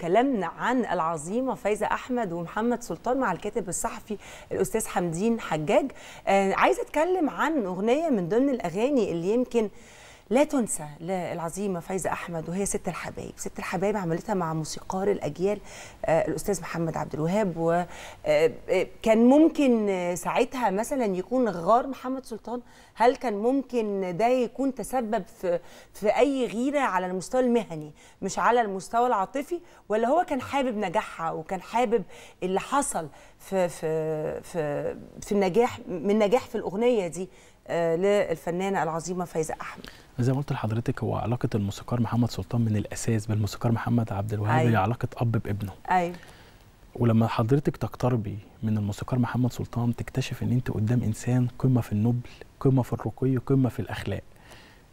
كلامنا عن العظيمه فايزه احمد ومحمد سلطان مع الكاتب الصحفي الاستاذ حمدين حجاج آه، عايزه اتكلم عن اغنيه من ضمن الاغاني اللي يمكن لا تنسى للعظيمه فايزه احمد وهي ست الحبايب ست الحبايب عملتها مع موسيقار الاجيال آه، الاستاذ محمد عبد الوهاب وكان آه، آه، ممكن ساعتها مثلا يكون غار محمد سلطان هل كان ممكن ده يكون تسبب في في اي غيره على المستوى المهني مش على المستوى العاطفي ولا هو كان حابب نجاحها وكان حابب اللي حصل في في في في النجاح من نجاح في الاغنيه دي آه، للفنانه العظيمه فايزه احمد زي ما قلت لحضرتك هو علاقه الموسيقار محمد سلطان من الاساس بالموسيقار محمد عبد الوهاب أيوة. هي علاقه اب بابنه ايوه ولما حضرتك تقتربي من الموسيقار محمد سلطان تكتشف ان انت قدام انسان قمه في النبل قمه في الرقي قمه في الاخلاق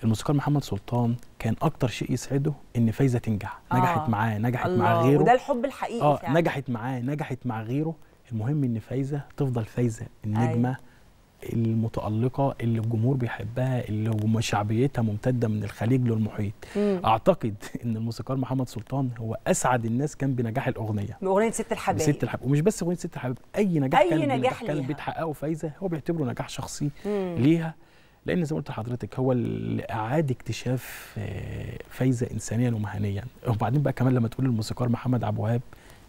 الموسيقار محمد سلطان كان اكتر شيء يسعده ان فايزه تنجح آه. نجحت معاه نجحت الله. مع غيره وده الحب الحقيقي اه فعلا. نجحت معاه نجحت مع غيره المهم ان فايزه تفضل فايزه النجمه أيوة. المتألقة اللي الجمهور بيحبها اللي شعبيتها ممتدة من الخليج للمحيط مم. أعتقد أن الموسيقار محمد سلطان هو أسعد الناس كان بنجاح الأغنية بأغنية ست الحبايب ست الحبايب ومش بس أغنية ست الحبايب أي نجاح أي كان نجاح كان بيتحققه فايزة هو بيعتبره نجاح شخصي مم. ليها لأن زي ما قلت لحضرتك هو اعاد اكتشاف آه، فايزة إنسانيا ومهنيا وبعدين بقى كمان لما تقول الموسيقار محمد عبد الوهاب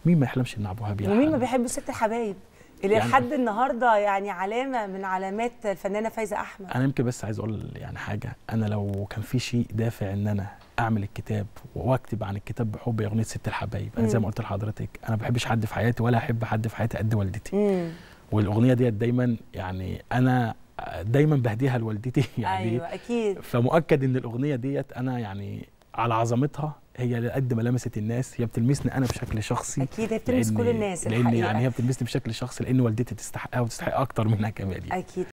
مين ما يحلمش ان عبد الوهاب يعني ومين ما بيحب ست الحبايب اللي يعني لحد النهارده يعني علامه من علامات الفنانه فايزه احمد انا يمكن بس عايز اقول يعني حاجه انا لو كان في شيء دافع ان انا اعمل الكتاب واكتب عن الكتاب بحب اغنيه ست الحبايب انا زي ما قلت لحضرتك انا ما بحبش حد في حياتي ولا احب حد في حياتي قد والدتي مم. والاغنيه ديت دايما يعني انا دايما بهديها لوالدتي يعني ايوه اكيد فمؤكد ان الاغنيه ديت انا يعني على عظمتها هي قد ما لمست الناس هي بتلمسني انا بشكل شخصي اكيد هي بتلمس كل الناس لان الحقيقة. يعني هي بتلمسني بشكل شخصي لان والدتي تستحقها وتستحق اكتر منها كمان يعني. اكيد